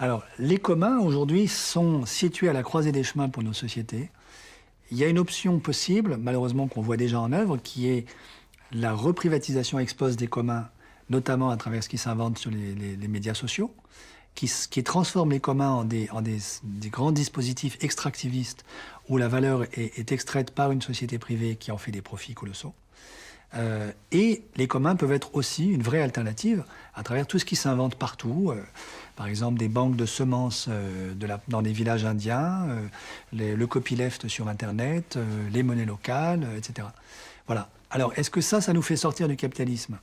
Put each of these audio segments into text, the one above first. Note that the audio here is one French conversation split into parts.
Alors, les communs, aujourd'hui, sont situés à la croisée des chemins pour nos sociétés. Il y a une option possible, malheureusement qu'on voit déjà en œuvre, qui est la reprivatisation expose des communs, notamment à travers ce qui s'invente sur les, les médias sociaux qui, transforme les communs en, des, en des, grands dispositifs extractivistes où la valeur est, extraite par une société privée qui en fait des profits colossaux. Euh, et les communs peuvent être aussi une vraie alternative à travers tout ce qui s'invente partout. Euh, par exemple, des banques de semences euh, de dans des villages indiens, le copyleft sur Internet, les monnaies locales, etc. Voilà. Alors, est-ce que ça, ça nous fait sortir du capitalisme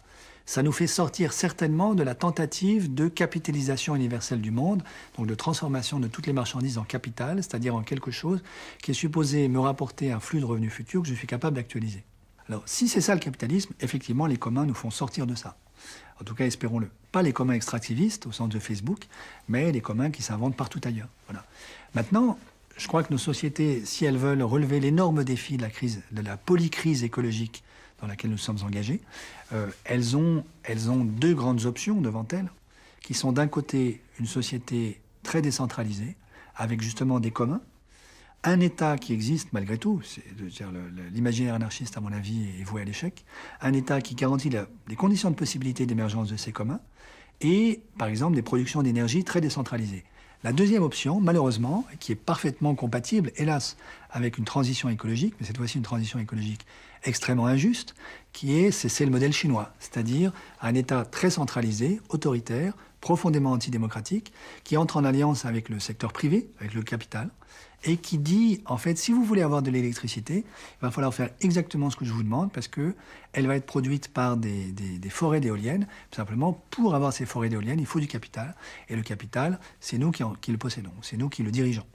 Ça nous fait sortir certainement de la tentative de capitalisation universelle du monde, donc de transformation de toutes les marchandises en capital, c'est-à-dire en quelque chose qui est supposé me rapporter un flux de revenus futurs que je suis capable d'actualiser. Alors, si c'est ça le capitalisme, effectivement, les communs nous font sortir de ça. En tout cas, espérons-le. Pas les communs extractivistes au sens de Facebook, mais les communs qui s'inventent partout ailleurs. Voilà. Maintenant, je crois que nos sociétés, si elles veulent relever l'énorme défi de la crise, de la polycrise écologique dans laquelle nous sommes engagés, euh, elles, ont, elles ont deux grandes options devant elles, qui sont d'un côté une société très décentralisée, avec justement des communs, un État qui existe malgré tout, cest dire l'imaginaire anarchiste à mon avis est voué à l'échec, un État qui garantit les conditions de possibilité d'émergence de ces communs, et par exemple des productions d'énergie très décentralisées. La deuxième option, malheureusement, qui est parfaitement compatible, hélas, avec une transition écologique, mais cette fois-ci une transition écologique extrêmement injuste, qui est, c'est le modèle chinois, c'est-à-dire un État très centralisé, autoritaire, profondément antidémocratique, qui entre en alliance avec le secteur privé, avec le capital, et qui dit, en fait, si vous voulez avoir de l'électricité, il va falloir faire exactement ce que je vous demande, parce que elle va être produite par des, forêts d'éoliennes. Simplement, pour avoir ces forêts d'éoliennes, il faut du capital. Et le capital, c'est nous qui le possédons, c'est nous qui le dirigeons.